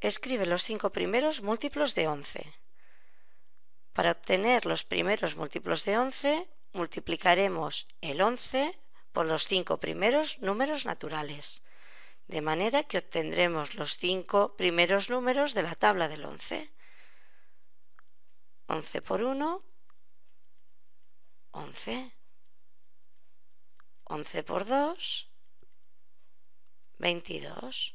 Escribe los cinco primeros múltiplos de 11. Para obtener los primeros múltiplos de 11, multiplicaremos el 11 por los cinco primeros números naturales, de manera que obtendremos los cinco primeros números de la tabla del 11. 11 por 1, 11. 11 por 2, 22.